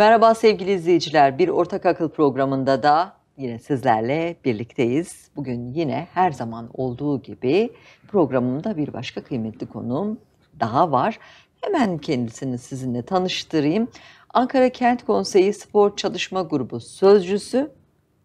Merhaba sevgili izleyiciler. Bir Ortak Akıl programında da yine sizlerle birlikteyiz. Bugün yine her zaman olduğu gibi programımda bir başka kıymetli konuğum daha var. Hemen kendisini sizinle tanıştırayım. Ankara Kent Konseyi Spor Çalışma Grubu sözcüsü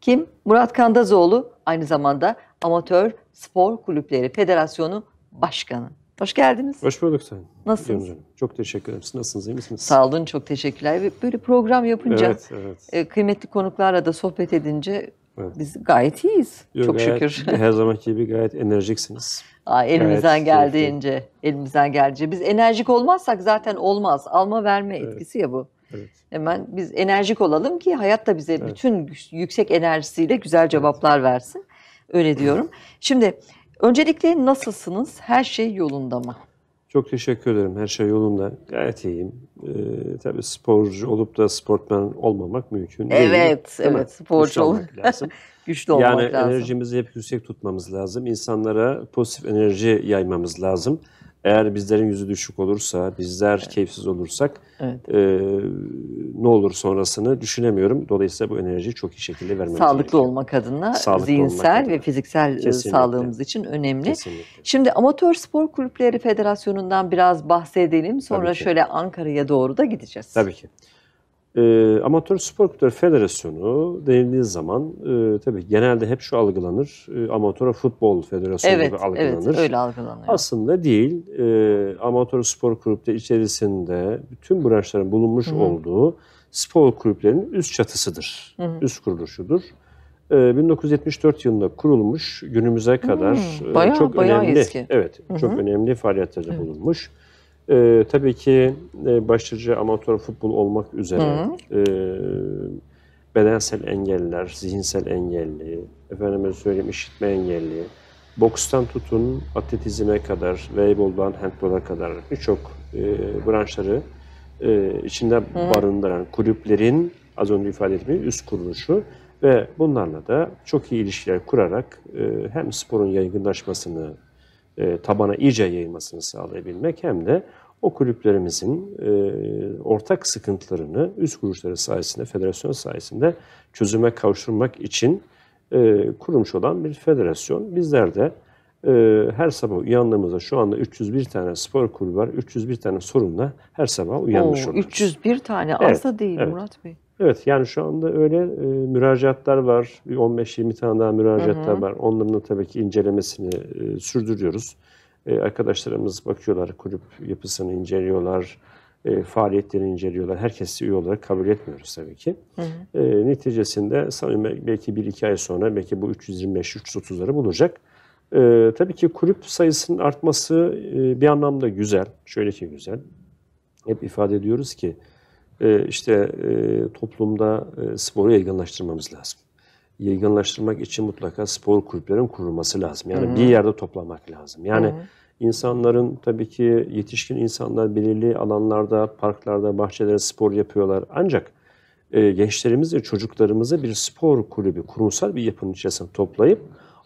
kim? Murat Kandazoğlu aynı zamanda Amatör Spor Kulüpleri Federasyonu Başkanı. Hoş geldiniz. Hoş bulduk sen. Nasılsınız? Canım, çok teşekkür ederim. Siz nasılsınız? İyi misiniz? Sağ olun. Çok teşekkürler. böyle program yapınca evet, evet. E, kıymetli konuklarla da sohbet edince evet. biz gayet iyiyiz. Yok, çok gayet, şükür. Her zamanki gibi gayet enerjiksiniz. Aa, elimizden gayet geldiğince. Keyifli. Elimizden geldiğince. Biz enerjik olmazsak zaten olmaz. Alma verme evet. etkisi ya bu. Evet. Hemen biz enerjik olalım ki hayat da bize evet. bütün yüksek enerjisiyle güzel cevaplar evet. versin. Öyle diyorum. Şimdi Öncelikle nasılsınız? Her şey yolunda mı? Çok teşekkür ederim. Her şey yolunda. Gayet iyiyim. Ee, tabii sporcu olup da sportman olmamak mümkün değil. Evet, Hemen evet. Sporcu olmak lazım. güçlü olmak yani lazım. Yani enerjimizi hep yüksek tutmamız lazım. İnsanlara pozitif enerji yaymamız lazım. Eğer bizlerin yüzü düşük olursa, bizler evet. keyifsiz olursak evet. e, ne olur sonrasını düşünemiyorum. Dolayısıyla bu enerjiyi çok iyi şekilde vermemiz Sağlıklı gerekiyor. olmak adına Sağlıklı zihinsel olmak ve fiziksel e, Kesinlikle. sağlığımız için önemli. Kesinlikle. Şimdi Amatör Spor Kulüpleri Federasyonu'ndan biraz bahsedelim. Sonra şöyle Ankara'ya doğru da gideceğiz. Tabii ki. E, Amatör Spor Kulüpleri Federasyonu denildiği zaman e, tabii genelde hep şu algılanır. E, Amatör Futbol Federasyonu evet, gibi algılanır. Evet, öyle algılanıyor. Aslında değil. E, Amatör Spor Kulüpleri içerisinde bütün branşların bulunmuş Hı-hı. olduğu spor kulüplerinin üst çatısıdır. Hı-hı. Üst kuruluşudur. E, 1974 yılında kurulmuş günümüze kadar hı hmm, Bayağı, e, çok bayağı önemli. Eski. Evet, Hı-hı. çok önemli faaliyetlerde Hı-hı. bulunmuş. Hı e, tabii ki e, başlıca amatör futbol olmak üzere Hı. e, bedensel engeller, zihinsel engelli, efendime söyleyeyim işitme engelli, bokstan tutun atletizme kadar, voleyboldan handbola kadar birçok e, branşları e, içinde Hı. barındıran kulüplerin az önce ifade ettiğim üst kuruluşu ve bunlarla da çok iyi ilişkiler kurarak e, hem sporun yaygınlaşmasını e, tabana iyice yayılmasını sağlayabilmek hem de o kulüplerimizin e, ortak sıkıntılarını üst kuruluşları sayesinde, federasyon sayesinde çözüme kavuşturmak için e, kurulmuş olan bir federasyon. Bizler de e, her sabah uyandığımızda şu anda 301 tane spor kulübü var, 301 tane sorunla her sabah uyanmış oluyoruz. 301 tane az da değil evet. Murat Bey. Evet yani şu anda öyle e, müracaatlar var. 15-20 tane daha müracaatlar hı hı. var. Onların da tabii ki incelemesini e, sürdürüyoruz. E, arkadaşlarımız bakıyorlar kulüp yapısını inceliyorlar. E, faaliyetlerini inceliyorlar. Herkesi üye olarak kabul etmiyoruz tabii ki. Hı hı. E, neticesinde sanıyorum belki 1-2 ay sonra belki bu 325-330'ları bulacak. E, tabii ki kulüp sayısının artması e, bir anlamda güzel. Şöyle ki güzel. Hep ifade ediyoruz ki ee, işte e, toplumda e, sporu yaygınlaştırmamız lazım. Yaygınlaştırmak için mutlaka spor kulüplerin kurulması lazım. Yani Hı-hı. bir yerde toplamak lazım. Yani Hı-hı. insanların tabii ki yetişkin insanlar belirli alanlarda, parklarda, bahçelerde spor yapıyorlar. Ancak e, gençlerimiz ve çocuklarımızı bir spor kulübü, kurumsal bir yapının içerisinde toplayıp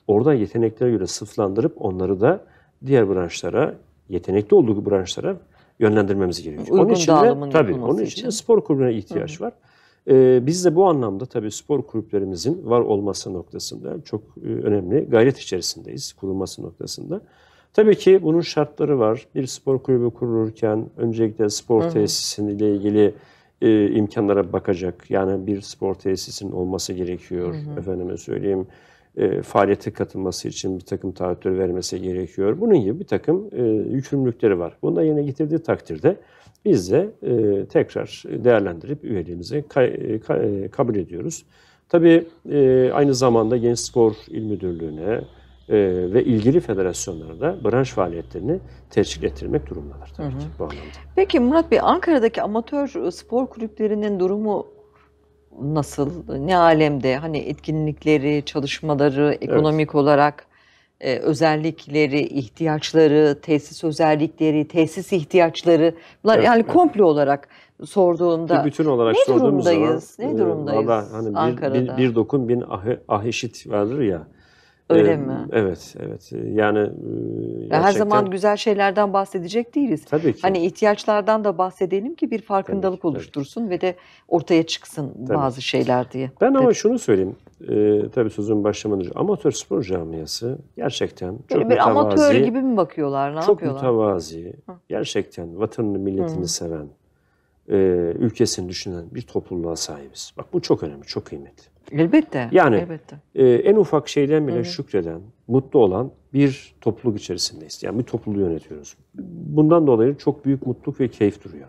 orada yeteneklere göre sıflandırıp onları da diğer branşlara, yetenekli olduğu branşlara yönlendirmemiz gerekiyor. Uygun onun için de, tabii, onun için, için. spor kulübüne ihtiyaç hı var. Ee, biz de bu anlamda tabii spor kulüplerimizin var olması noktasında çok e, önemli gayret içerisindeyiz kurulması noktasında. Tabii ki bunun şartları var. Bir spor kulübü kurulurken öncelikle spor hı tesisiyle ilgili e, imkanlara bakacak. Yani bir spor tesisinin olması gerekiyor. Hı-hı. Efendime söyleyeyim e, faaliyete katılması için bir takım taahhütleri vermesi gerekiyor. Bunun gibi bir takım e, yükümlülükleri var. Bunu da yerine getirdiği takdirde biz de e, tekrar değerlendirip üyeliğimizi kabul ediyoruz. Tabii aynı zamanda Genç Spor İl Müdürlüğü'ne ve ilgili federasyonlara da branş faaliyetlerini teşvik ettirmek durumundalar tabii hı hı. ki bu anlamda. Peki Murat Bey Ankara'daki amatör spor kulüplerinin durumu nasıl, ne alemde hani etkinlikleri, çalışmaları, ekonomik evet. olarak e, özellikleri, ihtiyaçları, tesis özellikleri, tesis ihtiyaçları bunlar evet, yani evet. komple olarak sorduğunda bir bütün olarak ne sorduğumuz durumdayız, zaman, ne e, durumdayız? E, hani bir, Ankara'da. bir, bir dokun bin ahi, ahişit vardır ya. Öyle ee, mi? Evet, evet. Yani gerçekten... her zaman güzel şeylerden bahsedecek değiliz. Tabii ki. Hani ihtiyaçlardan da bahsedelim ki bir farkındalık tabii, oluştursun tabii. ve de ortaya çıksın tabii. bazı şeyler diye. Ben tabii. ama şunu söyleyeyim. Ee, tabii sözüm başlamadan önce amatör spor camiası gerçekten çok yani bir mütevazi. amatör gibi mi bakıyorlar? Ne çok yapıyorlar? mütevazi. Gerçekten vatanını, milletini Hı. seven, e, ülkesini düşünen bir topluluğa sahibiz. Bak bu çok önemli, çok kıymetli. Elbette. Yani elbette. E, en ufak şeyden bile Hı-hı. şükreden, mutlu olan bir topluluk içerisindeyiz. Yani bir topluluğu yönetiyoruz. Bundan dolayı çok büyük mutluluk ve keyif duruyor.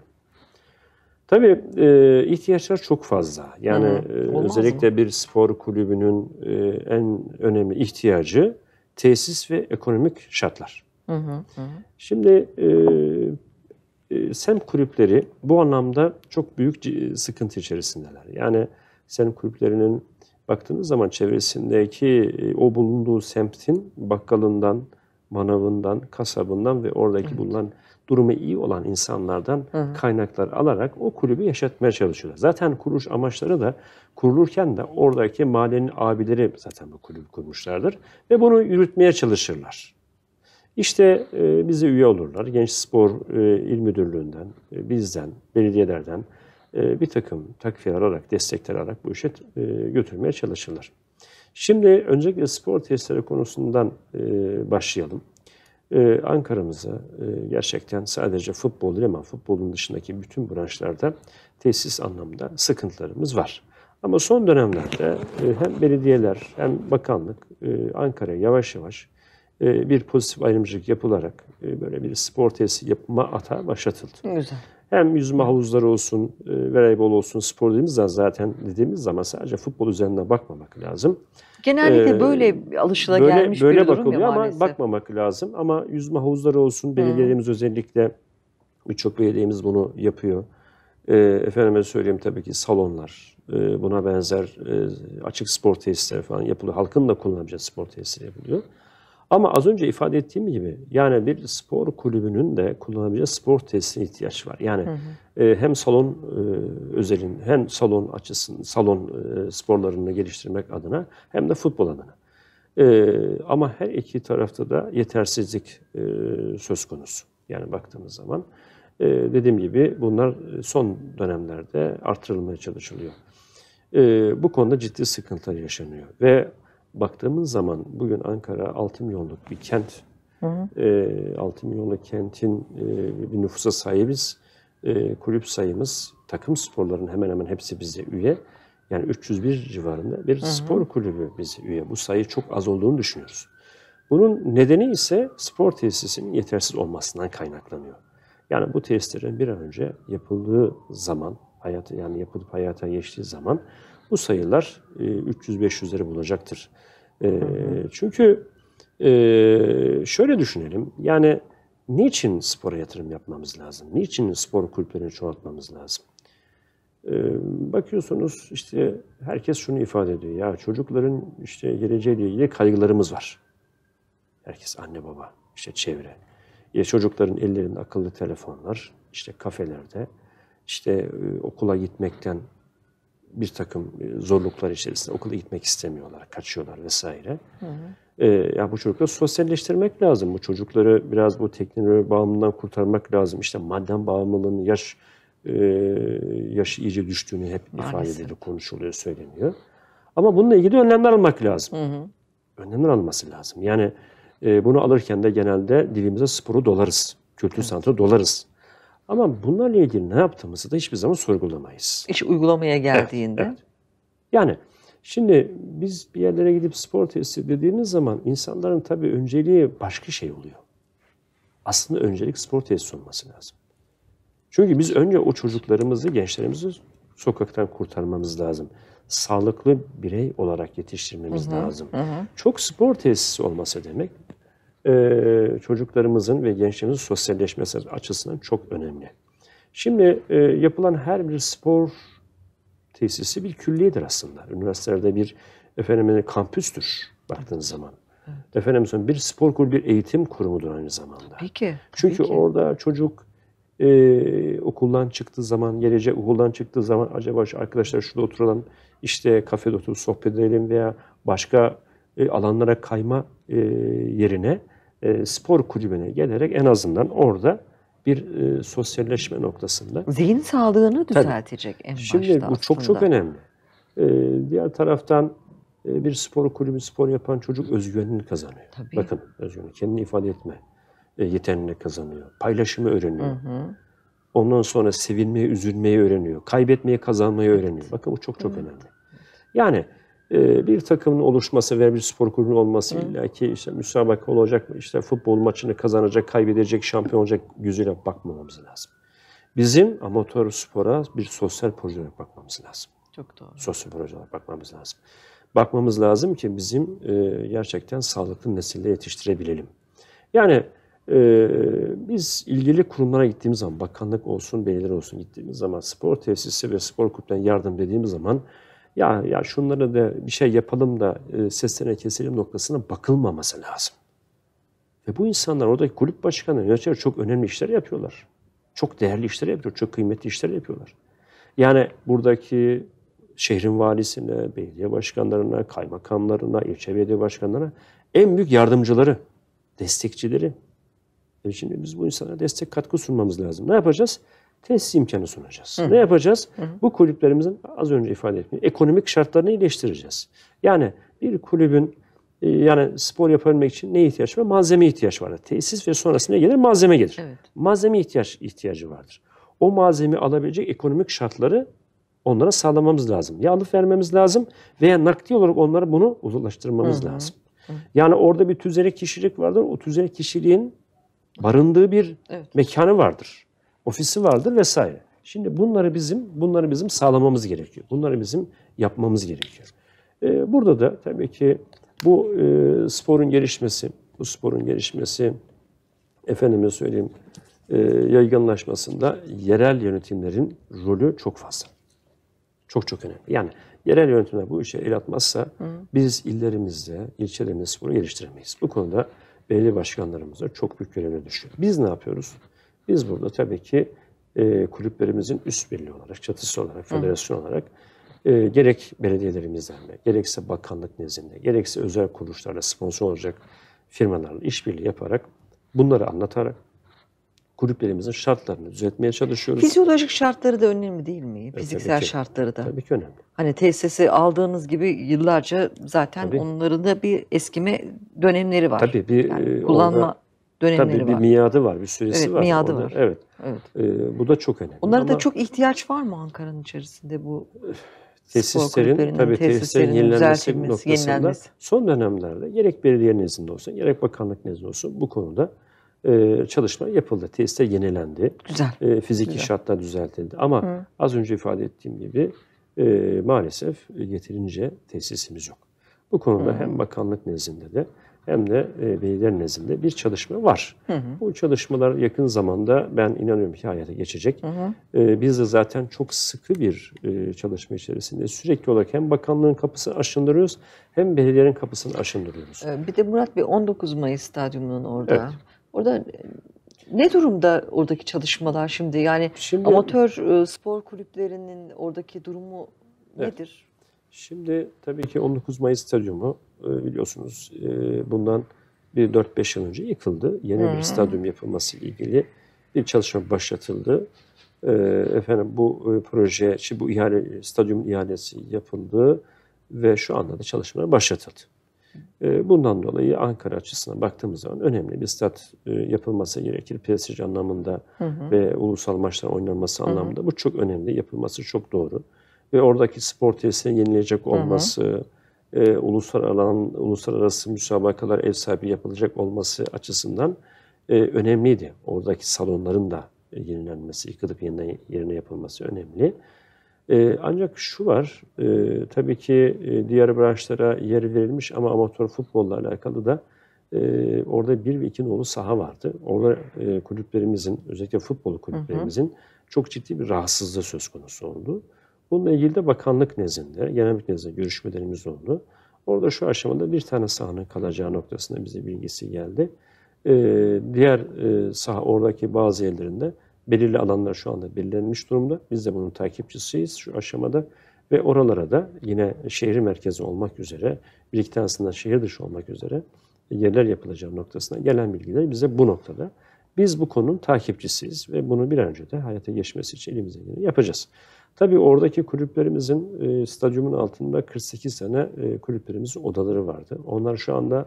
Tabii e, ihtiyaçlar çok fazla. Yani hı e, özellikle mı? bir spor kulübünün e, en önemli ihtiyacı tesis ve ekonomik şartlar. hı, hı. Şimdi e, e, sem kulüpleri bu anlamda çok büyük sıkıntı içerisindeler. Yani sen kulüplerinin baktığınız zaman çevresindeki e, o bulunduğu semtin bakkalından, manavından, kasabından ve oradaki evet. bulunan durumu iyi olan insanlardan hı hı. kaynaklar alarak o kulübü yaşatmaya çalışıyorlar. Zaten kuruluş amaçları da kurulurken de oradaki mahallenin abileri zaten bu kulübü kurmuşlardır ve bunu yürütmeye çalışırlar. İşte e, bize üye olurlar. Genç Spor e, İl Müdürlüğü'nden, e, bizden, belediyelerden, ee, bir takım takviye alarak, destekler alarak bu işe e, götürmeye çalışılır. Şimdi öncelikle spor tesisleri konusundan e, başlayalım. E, Ankara'mıza gerçekten sadece futbol değil ama futbolun dışındaki bütün branşlarda tesis anlamda sıkıntılarımız var. Ama son dönemlerde hem belediyeler hem bakanlık Ankara'ya yavaş yavaş bir pozitif ayrımcılık yapılarak böyle bir spor tesisi yapma ata başlatıldı. Güzel. Hem yüzme havuzları olsun, e, voleybol olsun, spor dediğimiz zaman zaten dediğimiz zaman sadece futbol üzerinden bakmamak lazım. Genellikle ee, böyle alışılagelmiş böyle, böyle bir durum bakılıyor ya ama maalesef. bakmamak lazım. Ama yüzme havuzları olsun, belirlediğimiz hmm. özellikle birçok belediyemiz bunu yapıyor. E, efendime söyleyeyim tabii ki salonlar, e, buna benzer e, açık spor tesisleri falan yapılıyor. Halkın da kullanabileceği spor tesisleri yapılıyor. Ama az önce ifade ettiğim gibi yani bir spor kulübünün de kullanabileceği spor tesisine ihtiyaç var. Yani hı hı. E, hem salon e, özelin hem salon açısın salon e, sporlarını geliştirmek adına hem de futbol adına. E, ama her iki tarafta da yetersizlik e, söz konusu. Yani baktığımız zaman e, dediğim gibi bunlar son dönemlerde artırılmaya çalışılıyor. E, bu konuda ciddi sıkıntılar yaşanıyor ve baktığımız zaman bugün Ankara 6 milyonluk bir kent. Hı hı. E, ee, 6 milyonluk kentin e, bir nüfusa sahibiz. E, kulüp sayımız, takım sporların hemen hemen hepsi bize üye. Yani 301 civarında bir hı hı. spor kulübü bize üye. Bu sayı çok az olduğunu düşünüyoruz. Bunun nedeni ise spor tesisinin yetersiz olmasından kaynaklanıyor. Yani bu tesislerin bir an önce yapıldığı zaman, hayat, yani yapılıp hayata geçtiği zaman bu sayılar e, 300-500'leri bulacaktır. E, çünkü e, şöyle düşünelim. Yani niçin spora yatırım yapmamız lazım? Niçin spor kulüplerini çoğaltmamız lazım? E, bakıyorsunuz işte herkes şunu ifade ediyor. Ya çocukların işte geleceğiyle ilgili kaygılarımız var. Herkes anne baba, işte çevre. Ya e, çocukların ellerinde akıllı telefonlar, işte kafelerde, işte e, okula gitmekten bir takım e, zorluklar içerisinde okula gitmek istemiyorlar, kaçıyorlar vesaire. Hı hı. E, ya bu çocukları sosyalleştirmek lazım. Bu çocukları biraz bu teknoloji bağımlılığından kurtarmak lazım. İşte madden bağımlılığının yaş e, yaşı iyice düştüğünü hep Maalesef. ifade ediliyor konuşuluyor, söyleniyor. Ama bununla ilgili önlemler almak lazım. Hı hı. Önlemler alması lazım. Yani e, bunu alırken de genelde dilimize sporu dolarız. Kültür evet. sanatı dolarız. Ama bunlarla ilgili ne yaptığımızı da hiçbir zaman sorgulamayız. İş uygulamaya geldiğinde. Evet, evet. Yani şimdi biz bir yerlere gidip spor testi dediğimiz zaman insanların tabii önceliği başka şey oluyor. Aslında öncelik spor testi olması lazım. Çünkü biz önce o çocuklarımızı, gençlerimizi sokaktan kurtarmamız lazım. Sağlıklı birey olarak yetiştirmemiz hı hı, lazım. Hı. Çok spor tesisi olması demek ee, çocuklarımızın ve gençlerimizin sosyalleşmesi açısından çok önemli. Şimdi e, yapılan her bir spor tesisi bir külliyedir aslında. Üniversitelerde bir efendim kampüstür baktığınız zaman. Evet. Efendim bir spor kulübü bir eğitim kurumudur aynı zamanda. Peki. Çünkü peki. orada çocuk e, okuldan çıktığı zaman, gelecek okuldan çıktığı zaman acaba şu arkadaşlar şurada oturalım, işte kafede oturup sohbet edelim veya başka e, alanlara kayma e, yerine e, spor kulübüne gelerek en azından orada bir e, sosyalleşme noktasında. Zihin sağlığını düzeltecek Tabii. en Şimdi başta Şimdi bu aslında. çok çok önemli. E, diğer taraftan e, bir spor kulübü spor yapan çocuk özgüvenini kazanıyor. Tabii. Bakın özgüvenini, kendini ifade etme e, yeteneğini kazanıyor. Paylaşımı öğreniyor. Hı hı. Ondan sonra sevinmeyi, üzülmeyi öğreniyor. Kaybetmeyi, kazanmayı öğreniyor. Evet. Bakın bu çok çok evet. önemli. Yani ee, bir takımın oluşması veya bir spor kulübünün olması illa ki işte müsabaka olacak mı işte futbol maçını kazanacak, kaybedecek, şampiyon olacak gözüyle bakmamamız lazım. Bizim amatör spora bir sosyal proje olarak bakmamız lazım. Çok doğru. Sosyal proje olarak bakmamız lazım. Bakmamız lazım ki bizim e, gerçekten sağlıklı nesille yetiştirebilelim. Yani e, biz ilgili kurumlara gittiğimiz zaman, bakanlık olsun, belediye olsun gittiğimiz zaman, spor tesisi ve spor kulüplerine yardım dediğimiz zaman ya ya şunları da bir şey yapalım da e, seslerine keselim noktasına bakılmaması lazım. Ve bu insanlar oradaki kulüp başkanı, yöneticiler çok önemli işler yapıyorlar. Çok değerli işler yapıyor, çok kıymetli işler yapıyorlar. Yani buradaki şehrin valisine, belediye başkanlarına, kaymakamlarına, ilçe belediye başkanlarına en büyük yardımcıları, destekçileri. E şimdi biz bu insanlara destek katkı sunmamız lazım. Ne yapacağız? tesis imkanı sunacağız. Hı. Ne yapacağız? Hı. Bu kulüplerimizin az önce ifade ettiğim ekonomik şartlarını iyileştireceğiz. Yani bir kulübün e, yani spor yapabilmek için ne ihtiyaç var? Malzeme ihtiyaç vardır. Tesis ve sonrasında gelir malzeme gelir. Evet. Malzeme ihtiyaç ihtiyacı vardır. O malzeme alabilecek ekonomik şartları onlara sağlamamız lazım. Ya alıp vermemiz lazım veya nakdi olarak onlara bunu uzaklaştırmamız Hı-hı. lazım. Hı. Yani orada bir tüzere kişilik vardır. O tüzere kişiliğin barındığı bir evet. mekanı vardır ofisi vardır vesaire. Şimdi bunları bizim bunları bizim sağlamamız gerekiyor. Bunları bizim yapmamız gerekiyor. E, burada da tabii ki bu e, sporun gelişmesi, bu sporun gelişmesi efendime söyleyeyim e, yaygınlaşmasında yerel yönetimlerin rolü çok fazla. Çok çok önemli. Yani yerel yönetimler bu işe el atmazsa Hı. biz illerimizde, ilçelerimizde sporu geliştiremeyiz. Bu konuda belediye başkanlarımıza çok büyük görevler düşüyor. Biz ne yapıyoruz? Biz burada tabii ki e, kulüplerimizin üst birliği olarak, çatısı olarak, federasyon olarak e, gerek belediyelerimizden de, gerekse bakanlık nezdinde, gerekse özel kuruluşlarla sponsor olacak firmalarla işbirliği yaparak bunları anlatarak kulüplerimizin şartlarını düzeltmeye çalışıyoruz. Fizyolojik şartları da önemli değil mi? E, Fiziksel tabii ki, şartları da. Tabii ki önemli. Hani tesisi aldığınız gibi yıllarca zaten tabii. onların da bir eskime dönemleri var. Tabii bir yani e, kullanma dönemleri Tabii bir var. miadı var, bir süresi evet, var. Miadı Onlar, var. Evet. evet. Ee, bu da çok önemli. Onlara Ama, da çok ihtiyaç var mı Ankara'nın içerisinde bu tesislerin tabii tesislerin yenilenmesi noktasında yenilenmesi. son dönemlerde gerek belediye nezdinde olsun gerek bakanlık nezdinde olsun bu konuda e, çalışma yapıldı. Tesisler yenilendi. Güzel. E, fiziki Güzel. şartlar düzeltildi. Ama Hı. az önce ifade ettiğim gibi e, maalesef yeterince tesisimiz yok. Bu konuda Hı. hem bakanlık nezdinde de hem de e, belediyeler nezdinde bir çalışma var. Hı hı. Bu çalışmalar yakın zamanda ben inanıyorum ki hayata geçecek. Hı hı. E, biz de zaten çok sıkı bir e, çalışma içerisinde sürekli olarak hem bakanlığın kapısını aşındırıyoruz hem belediyelerin kapısını aşındırıyoruz. E, bir de Murat Bey 19 Mayıs stadyumunun orada. Evet. Orada e, ne durumda oradaki çalışmalar şimdi? Yani şimdi, amatör e, spor kulüplerinin oradaki durumu evet. nedir? Şimdi tabii ki 19 Mayıs Stadyumu e, biliyorsunuz e, bundan bir 4-5 yıl önce yıkıldı. Yeni hmm. bir stadyum yapılması ile ilgili bir çalışma başlatıldı. E, efendim bu proje, şimdi bu ihale, stadyum ihalesi yapıldı ve şu anda da çalışmalar başlatıldı. Bundan dolayı Ankara açısından baktığımız zaman önemli bir stat yapılması gerekir. Prestij anlamında hı hı. ve ulusal maçlar oynanması hı hı. anlamında bu çok önemli. Yapılması çok doğru. Hı ve oradaki spor tesisinin yenilecek olması, hı hı e, uluslararası, alan, uluslararası müsabakalar ev sahibi yapılacak olması açısından e, önemliydi. Oradaki salonların da e, yenilenmesi, yıkılıp yeniden yerine yapılması önemli. E, ancak şu var, e, tabii ki e, diğer branşlara yer verilmiş ama amatör futbolla alakalı da e, orada bir ve iki nolu saha vardı. Orada e, kulüplerimizin, özellikle futbol kulüplerimizin hı hı. çok ciddi bir rahatsızlığı söz konusu oldu. Bununla ilgili de bakanlık nezdinde, genellik nezdinde görüşmelerimiz oldu. Orada şu aşamada bir tane sahanın kalacağı noktasında bize bilgisi geldi. Ee, diğer e, saha oradaki bazı yerlerinde belirli alanlar şu anda belirlenmiş durumda. Biz de bunun takipçisiyiz şu aşamada ve oralara da yine şehir merkezi olmak üzere, bir iki tanesinden şehir dışı olmak üzere yerler yapılacağı noktasına gelen bilgiler bize bu noktada. Biz bu konunun takipçisiyiz ve bunu bir an önce de hayata geçmesi için elimizden geleni yapacağız. Tabii oradaki kulüplerimizin e, stadyumun altında 48 sene e, kulüplerimizin odaları vardı. Onlar şu anda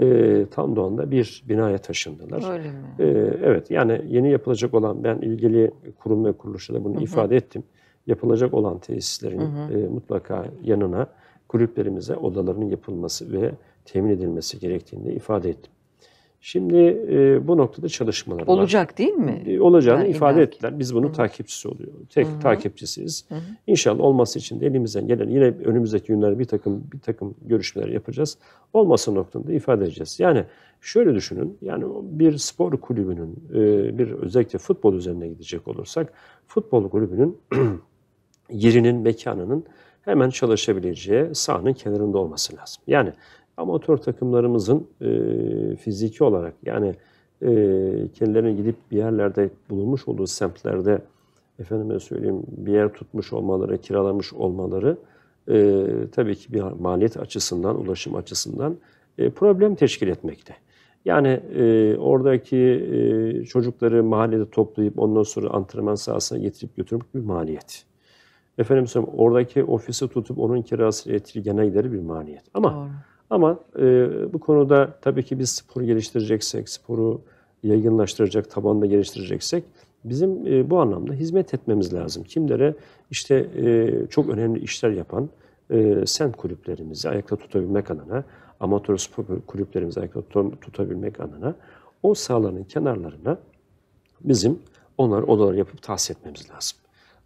e, tam Doğan'da bir binaya taşındılar. Öyle mi? E, evet yani yeni yapılacak olan ben ilgili kurum ve kuruluşa bunu Hı -hı. ifade ettim. Yapılacak olan tesislerin Hı -hı. E, mutlaka yanına kulüplerimize odalarının yapılması ve temin edilmesi gerektiğini ifade ettim. Şimdi e, bu noktada çalışmalar Olacak var. değil mi? E, olacağını yani ifade belki. ettiler. Biz bunun Hı-hı. takipçisi oluyor. Tek Hı-hı. takipçisiyiz. Hı-hı. İnşallah olması için de elimizden gelen yine önümüzdeki günlerde bir takım bir takım görüşmeler yapacağız. Olması noktada ifade edeceğiz. Yani şöyle düşünün. Yani bir spor kulübünün e, bir özellikle futbol üzerine gidecek olursak futbol kulübünün yerinin, mekanının hemen çalışabileceği sahanın kenarında olması lazım. Yani amatör takımlarımızın e, fiziki olarak yani e, kendilerine gidip bir yerlerde bulunmuş olduğu semtlerde efendime söyleyeyim bir yer tutmuş olmaları, kiralamış olmaları e, tabii ki bir maliyet açısından, ulaşım açısından e, problem teşkil etmekte. Yani e, oradaki e, çocukları mahallede toplayıp ondan sonra antrenman sahasına getirip götürmek bir maliyet. Efendim söyleyeyim oradaki ofisi tutup onun kirası elektriği gene gideri bir maliyet. Ama Doğru ama e, bu konuda tabii ki biz spor geliştireceksek, sporu yaygınlaştıracak, tabanda geliştireceksek bizim e, bu anlamda hizmet etmemiz lazım. Kimlere işte e, çok önemli işler yapan e, semt kulüplerimizi ayakta tutabilmek adına, amatör spor kulüplerimizi ayakta tutabilmek adına o sahaların kenarlarına bizim onları odalar yapıp tahsis etmemiz lazım.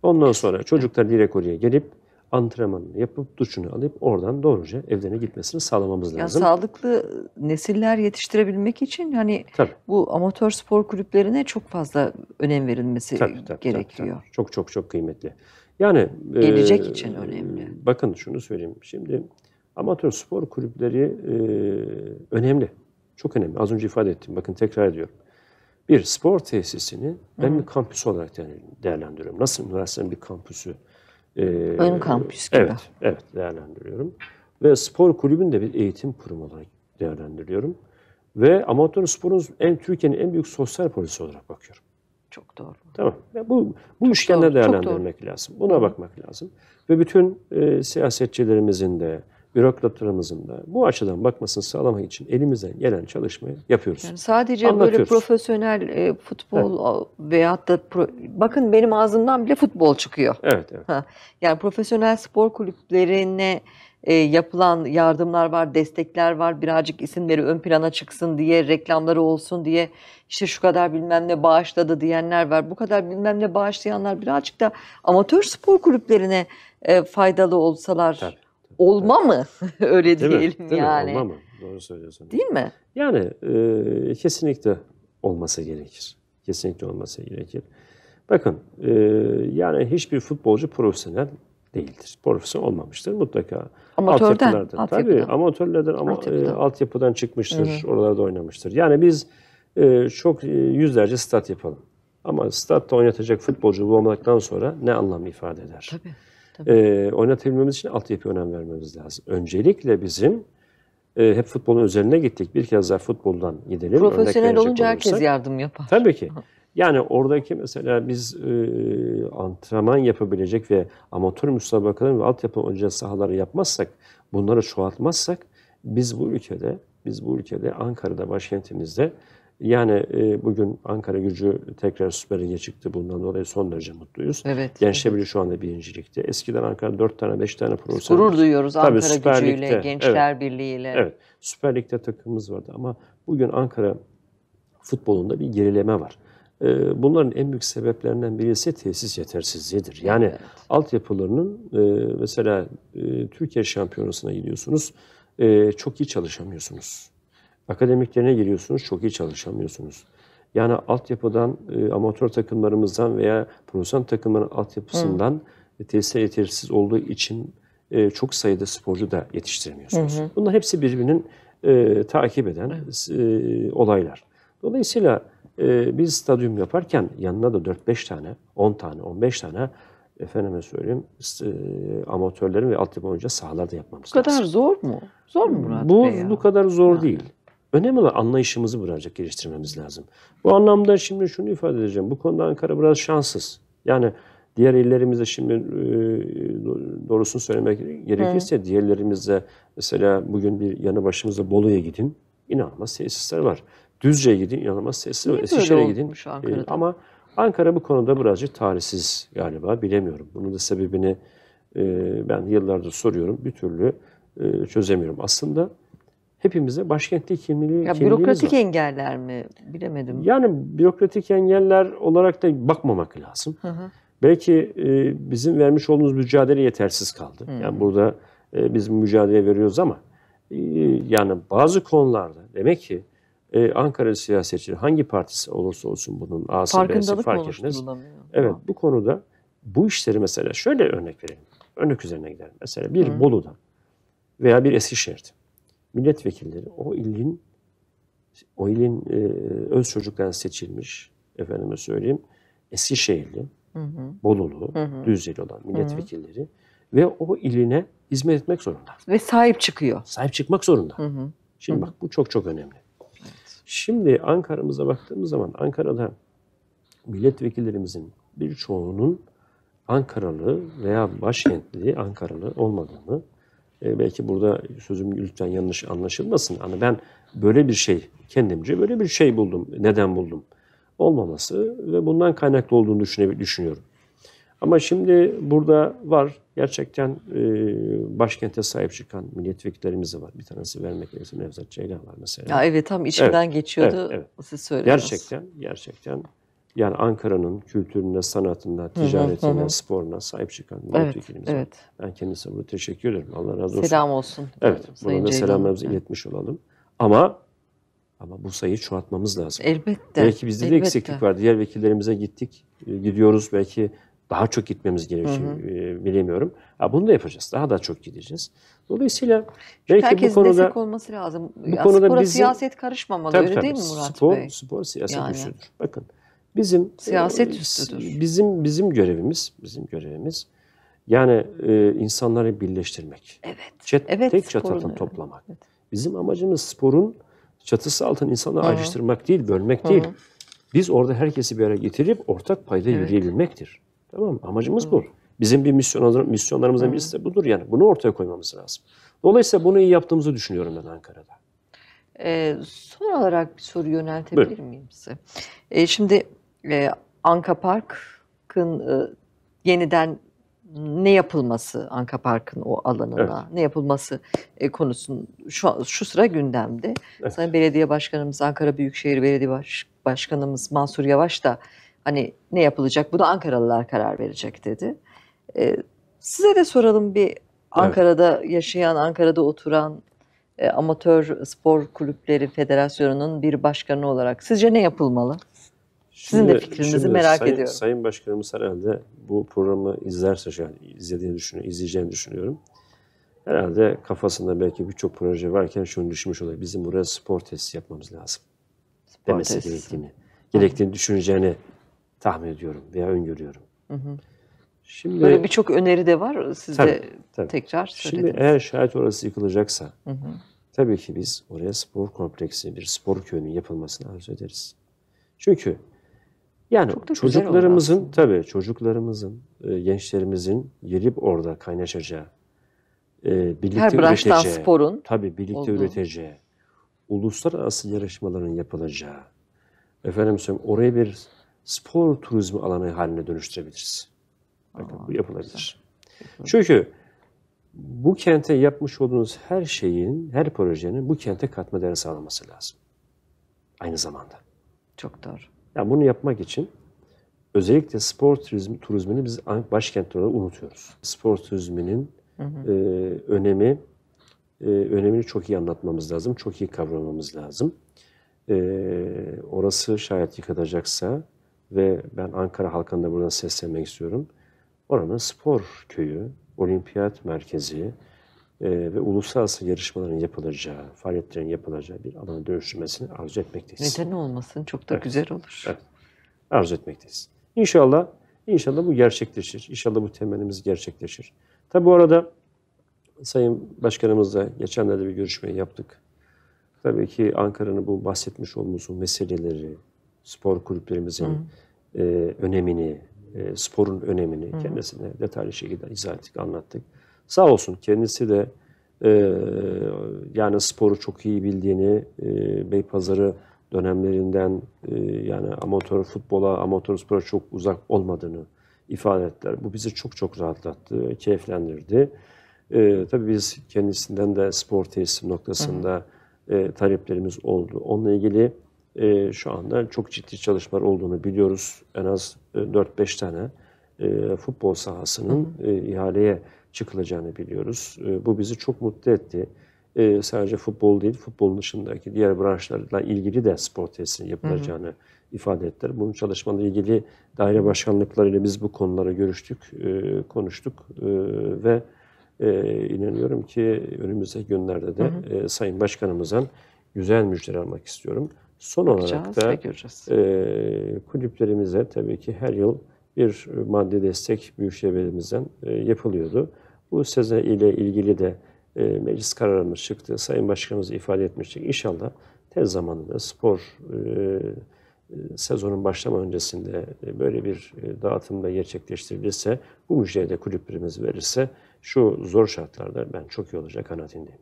Ondan sonra çocuklar direkt oraya gelip antrenmanını yapıp duşunu alıp oradan doğruca evlerine gitmesini sağlamamız yani lazım. Sağlıklı nesiller yetiştirebilmek için hani tabii. bu amatör spor kulüplerine çok fazla önem verilmesi tabii, tabii, gerekiyor. Tabii, tabii. Çok çok çok kıymetli. Yani e, gelecek e, için önemli. Bakın şunu söyleyeyim. Şimdi amatör spor kulüpleri e, önemli. Çok önemli. Az önce ifade ettim. Bakın tekrar ediyorum. Bir spor tesisini ben Hı-hı. bir kampüs olarak değerlendiriyorum. Nasıl üniversitenin bir kampüsü ee, Ön kampüs gibi. Evet, evet değerlendiriyorum. Ve spor kulübünü de bir eğitim kurumu olarak değerlendiriyorum. Ve amatör sporun en Türkiye'nin en büyük sosyal polisi olarak bakıyorum. Çok doğru. Tamam. Ya bu bu çok üçgenle doğru, değerlendirmek lazım. Buna bakmak lazım. Ve bütün e, siyasetçilerimizin de, bürokratlarımızın da bu açıdan bakmasını sağlamak için elimizden gelen çalışmayı yapıyoruz. Yani sadece böyle profesyonel e, futbol evet. veyahut da pro, bakın benim ağzımdan bile futbol çıkıyor. Evet, evet. Ha, yani profesyonel spor kulüplerine e, yapılan yardımlar var, destekler var. Birazcık isimleri ön plana çıksın diye, reklamları olsun diye işte şu kadar bilmem ne bağışladı diyenler var. Bu kadar bilmem ne bağışlayanlar birazcık da amatör spor kulüplerine e, faydalı olsalar. Tabii olma mı? Öyle değil diyelim mi? Değil yani. Mi? Olma mı? Doğru söylüyorsun. Değil mi? Yani e, kesinlikle olması gerekir. Kesinlikle olması gerekir. Bakın e, yani hiçbir futbolcu profesyonel değildir. Profesyonel olmamıştır mutlaka. Amatörden. Alt Altyapıdan. Tabii amatörlerden ama e, altyapıdan, e, altyapıdan çıkmıştır. Hı hı. Oralarda oynamıştır. Yani biz e, çok e, yüzlerce stat yapalım. Ama statta oynatacak futbolcu bulamadıktan sonra ne anlam ifade eder? Tabii. E, oynatabilmemiz için altyapı önem vermemiz lazım. Öncelikle bizim e, hep futbolun üzerine gittik. Bir kez daha futboldan gidelim. Profesyonel olunca olursak, herkes yardım yapar. Tabii ki. Yani oradaki mesela biz e, antrenman yapabilecek ve amatör müsabakaların ve altyapı önce sahaları yapmazsak, bunları çoğaltmazsak biz bu ülkede, biz bu ülkede Ankara'da başkentimizde yani e, bugün Ankara gücü tekrar Süper Lig'e çıktı. Bundan dolayı son derece mutluyuz. Evet. Gençler evet. şu anda birincilikte. Eskiden Ankara 4 tane 5 tane profesyonel. Gurur duyuyoruz Tabii, Ankara Süper gücüyle, Lig'de. Gençler evet. Birliği'yle. Evet. Süper Lig'de takımımız vardı ama bugün Ankara futbolunda bir gerileme var. E, bunların en büyük sebeplerinden birisi tesis yetersizliğidir. Yani evet. altyapılarının e, mesela e, Türkiye Şampiyonası'na gidiyorsunuz. E, çok iyi çalışamıyorsunuz Akademiklerine giriyorsunuz, çok iyi çalışamıyorsunuz. Yani altyapıdan, e, amatör takımlarımızdan veya profesyonel takımların altyapısından e, tesisler yetersiz olduğu için e, çok sayıda sporcu da yetiştirmiyorsunuz. Hı hı. Bunlar hepsi birbirinin e, takip eden e, olaylar. Dolayısıyla e, biz stadyum yaparken yanına da 4-5 tane, 10 tane, 15 tane efendime söyleyeyim e, amatörlerin ve altyapı oyuncu sahalarda yapmamız lazım. Bu kadar lazım. zor mu? Zor mu Murat Bu Bey ya? bu kadar zor ha. değil önemli olan anlayışımızı birazcık geliştirmemiz lazım. Bu anlamda şimdi şunu ifade edeceğim. Bu konuda Ankara biraz şanssız. Yani diğer illerimizde şimdi e, doğrusunu söylemek gerekirse evet. diğerlerimizde mesela bugün bir yanı başımızda Bolu'ya gidin. İnanılmaz tesisler var. Düzce'ye gidin, inanılmaz tesisler var. Eskişehir'e gidin. E, Ankara'da? Ama Ankara bu konuda birazcık tarihsiz galiba bilemiyorum. Bunun da sebebini e, ben yıllardır soruyorum. Bir türlü çözemiyorum. Aslında hepimize başkentli kimliği ya, bürokratik var. engeller mi bilemedim. Yani bürokratik engeller olarak da bakmamak lazım. Hı hı. Belki e, bizim vermiş olduğumuz mücadele yetersiz kaldı. Hı. Yani burada e, biz mücadele veriyoruz ama e, yani bazı konularda demek ki e, Ankara siyasetçileri hangi partisi olursa olsun bunun A'sı fark etmez. Evet bu konuda bu işleri mesela şöyle örnek verelim. Örnek üzerine gidelim. Mesela bir Bolu'da veya bir Eskişehir'de milletvekilleri o ilin o ilin e, öz çocuklarından seçilmiş efendime söyleyeyim Eskişehirli, hı hı. Bolulu, hı hı. Düzceli olan milletvekilleri hı hı. ve o iline hizmet etmek zorunda. Ve sahip çıkıyor. Sahip çıkmak zorunda. Hı hı. Şimdi hı hı. bak bu çok çok önemli. Evet. Şimdi Ankara'mıza baktığımız zaman Ankara'da milletvekillerimizin birçoğunun Ankaralı veya başkentli Ankaralı olmadığını e, belki burada sözüm lütfen yanlış anlaşılmasın. Hani ben böyle bir şey, kendimce böyle bir şey buldum. Neden buldum? Olmaması ve bundan kaynaklı olduğunu düşünüyorum. Ama şimdi burada var gerçekten e, başkente sahip çıkan milletvekillerimiz de var. Bir tanesi vermek gerekirse Nevzat Ceylan var mesela. Ya evet tam içimden evet, geçiyordu. Evet, evet. Siz söylüyorsunuz. Gerçekten, gerçekten yani Ankara'nın kültürüne, sanatında, ticaretine, hı hı sporuna sahip çıkan milletvekilimiz. Evet, evet. Ben kendisine burada teşekkür ederim. Allah razı olsun. Selam olsun. Evet. Bunu burada selamlarımızı iletmiş olalım. Ama ama bu sayıyı çoğaltmamız lazım. Elbette. Belki bizde elbette. de eksiklik var. Diğer vekillerimize gittik, e, gidiyoruz. Belki daha çok gitmemiz gerekiyor hı hı. E, bilemiyorum. Ha, bunu da yapacağız. Daha da çok gideceğiz. Dolayısıyla belki bu konuda destek olması lazım. Bu ya konuda spora bizim, siyaset karışmamalı tabii, öyle tabii, değil mi Murat spor, Bey? Spor siyaset yani. güçlüdür. Bakın Bizim siyaset e, üstüdür. Bizim bizim görevimiz, bizim görevimiz yani e, insanları birleştirmek. Evet. Çet, evet tek çatı altında toplamak. Evet. Bizim amacımız sporun çatısı altında insanları Hı. ayrıştırmak değil, bölmek Hı. değil. Biz orada herkesi bir araya getirip ortak payda evet. yürüyebilmektir. Tamam mı? Amacımız Hı. bu. Bizim bir misyon misyonlarımızdan birisi de budur yani. Bunu ortaya koymamız lazım. Dolayısıyla bunu iyi yaptığımızı düşünüyorum ben Ankara'da. Ee, son olarak bir soru yöneltebilir Buyurun. miyim size? Ee, şimdi e, Anka Park'ın e, yeniden ne yapılması Anka Park'ın o alanına, evet. ne yapılması e, konusun şu, şu sıra gündemde. Evet. Sayın Belediye Başkanımız, Ankara Büyükşehir Belediye Baş, Başkanımız Mansur Yavaş da hani ne yapılacak bu da Ankaralılar karar verecek dedi. E, size de soralım bir Ankara'da evet. yaşayan, Ankara'da oturan e, amatör spor kulüpleri federasyonunun bir başkanı olarak sizce ne yapılmalı? Sizin şimdi, de fikrinizi şimdi merak sayın, ediyorum. Sayın Başkanımız herhalde bu programı izlerse, yani izlediğini düşünüyorum, izleyeceğini düşünüyorum. Herhalde kafasında belki birçok proje varken şunu düşünmüş olabilir. Bizim buraya spor testi yapmamız lazım. Spor demesi testi. gerektiğini, gerektiğini düşüneceğini tahmin ediyorum veya öngörüyorum. Hı hı. Şimdi böyle birçok öneri de var. Siz tabii, de tabii. tekrar söylediniz. Şimdi eğer şayet orası yıkılacaksa hı hı. tabii ki biz oraya spor kompleksi, bir spor köyünün yapılmasını arzu ederiz. Çünkü yani çocuklarımızın tabii çocuklarımızın, e, gençlerimizin gelip orada kaynaşacağı, e, birlikte Her üreteceği, sporun tabii birlikte olduğu. üreteceği, uluslararası yarışmaların yapılacağı, efendim söyleyeyim orayı bir spor turizmi alanı haline dönüştürebiliriz. Bakın Aa, bu yapılabilir. Çünkü bu kente yapmış olduğunuz her şeyin, her projenin bu kente katma değer sağlaması lazım. Aynı zamanda. Çok doğru. Yani bunu yapmak için özellikle spor turizmi, turizmini biz başkent başkentlerde unutuyoruz. Spor turizminin hı hı. E, önemi e, önemini çok iyi anlatmamız lazım, çok iyi kavramamız lazım. E, orası şayet yıkılacaksa ve ben Ankara halkına da buradan seslenmek istiyorum. Oranın spor köyü, olimpiyat merkezi, ee, ve uluslararası yarışmaların yapılacağı, faaliyetlerin yapılacağı bir alana dönüştürmesini arzu etmekteyiz. Neden olmasın? Çok da evet. güzel olur. Evet. Arzu etmekteyiz. İnşallah, inşallah bu gerçekleşir. İnşallah bu temelimiz gerçekleşir. Tabi bu arada Sayın Başkanımızla geçenlerde bir görüşme yaptık. Tabii ki Ankara'nın bu bahsetmiş olduğumuz meseleleri, spor kulüplerimizin e, önemini, e, sporun önemini Hı. kendisine detaylı şekilde izah ettik, anlattık. Sağ olsun kendisi de e, yani sporu çok iyi bildiğini, e, Beypazarı dönemlerinden e, yani amatör futbola, amatör spora çok uzak olmadığını ifade ettiler. Bu bizi çok çok rahatlattı, keyiflendirdi. E, tabii biz kendisinden de spor tesisi noktasında e, taleplerimiz oldu. Onunla ilgili e, şu anda çok ciddi çalışmalar olduğunu biliyoruz. En az e, 4-5 tane e, futbol sahasının e, ihaleye çıkılacağını biliyoruz. Ee, bu bizi çok mutlu etti. Ee, sadece futbol değil, futbolun dışındaki diğer branşlarla ilgili de spor tesisinin yapılacağını hı hı. ifade ettiler. Bunun çalışmalarla ilgili daire başkanlıklarıyla biz bu konulara görüştük, e, konuştuk e, ve e, inanıyorum ki önümüzdeki günlerde de hı hı. Sayın Başkanımızdan güzel müjdeler almak istiyorum. Son olarak da e, kulüplerimize tabii ki her yıl bir maddi destek Büyükşehir Belediye'mizden e, yapılıyordu. Bu seze ile ilgili de e, meclis kararımız çıktı. Sayın Başkanımız ifade etmiştik. İnşallah tez zamanında spor e, e, sezonun başlama öncesinde e, böyle bir e, dağıtımda gerçekleştirilirse, bu müjdeyi de kulüplerimiz verirse şu zor şartlarda ben çok iyi olacak kanaatindeyim.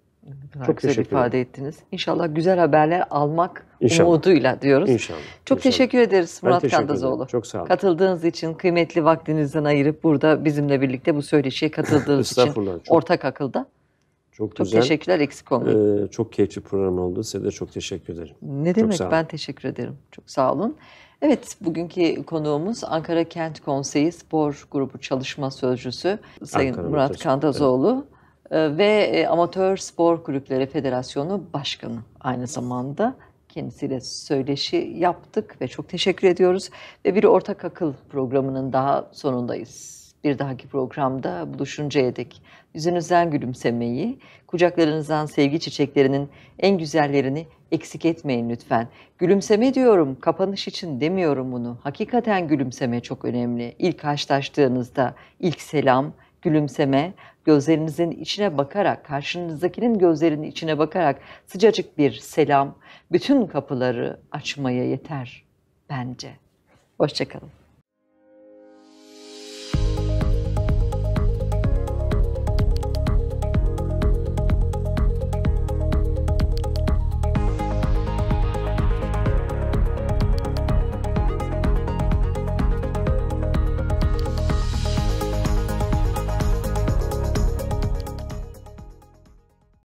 Çok, güzel ifade ettiniz. İnşallah güzel haberler almak İnşallah. umuduyla diyoruz. İnşallah. Çok İnşallah. teşekkür ederiz Murat Kandazoğlu. Çok sağ olun. Katıldığınız için, kıymetli vaktinizden ayırıp burada bizimle birlikte bu söyleşiye katıldığınız için çok, ortak akılda. Çok, çok güzel. teşekkürler eksik olmayın. Ee, çok keyifli program oldu. Size de çok teşekkür ederim. Ne demek ben teşekkür ederim. Çok sağ olun. Evet bugünkü konuğumuz Ankara Kent Konseyi Spor Grubu Çalışma Sözcüsü Sayın Ankara Murat Kandazoğlu. Evet. Ee, ve e, Amatör Spor Kulüpleri Federasyonu Başkanı aynı zamanda kendisiyle söyleşi yaptık ve çok teşekkür ediyoruz. Ve bir ortak akıl programının daha sonundayız. Bir dahaki programda buluşuncaya dek yüzünüzden gülümsemeyi, kucaklarınızdan sevgi çiçeklerinin en güzellerini eksik etmeyin lütfen. Gülümseme diyorum, kapanış için demiyorum bunu. Hakikaten gülümseme çok önemli. İlk karşılaştığınızda ilk selam, gülümseme, gözlerinizin içine bakarak, karşınızdakinin gözlerinin içine bakarak sıcacık bir selam bütün kapıları açmaya yeter bence. Hoşçakalın.